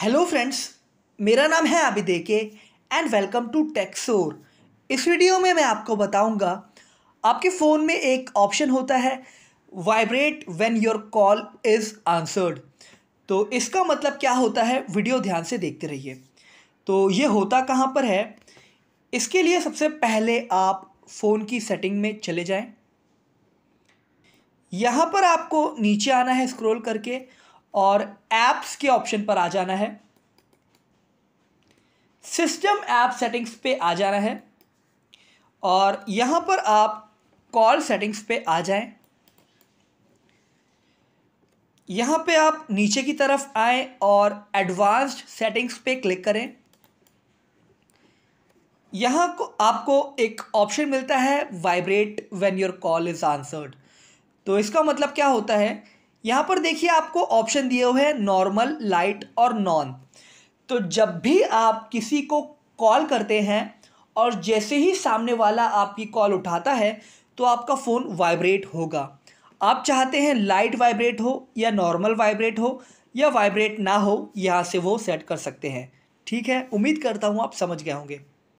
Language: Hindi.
हेलो फ्रेंड्स मेरा नाम है आबिदे के एंड वेलकम टू टेक्सोर इस वीडियो में मैं आपको बताऊंगा आपके फ़ोन में एक ऑप्शन होता है vibrate when your call is answered तो इसका मतलब क्या होता है वीडियो ध्यान से देखते रहिए तो ये होता कहाँ पर है इसके लिए सबसे पहले आप फ़ोन की सेटिंग में चले जाएं यहाँ पर आपको नीचे आना है स्क्रोल करके और ऐप्स के ऑप्शन पर आ जाना है सिस्टम ऐप सेटिंग्स पे आ जाना है और यहां पर आप कॉल सेटिंग्स पे आ जाएं यहां पे आप नीचे की तरफ आए और एडवांस्ड सेटिंग्स पे क्लिक करें यहां को आपको एक ऑप्शन मिलता है vibrate when your call is answered तो इसका मतलब क्या होता है यहाँ पर देखिए आपको ऑप्शन दिए हुए हैं नॉर्मल लाइट और नॉन तो जब भी आप किसी को कॉल करते हैं और जैसे ही सामने वाला आपकी कॉल उठाता है तो आपका फ़ोन वाइब्रेट होगा आप चाहते हैं लाइट वाइब्रेट हो या नॉर्मल वाइब्रेट हो या वाइब्रेट ना हो यहाँ से वो सेट कर सकते हैं ठीक है उम्मीद करता हूँ आप समझ गए होंगे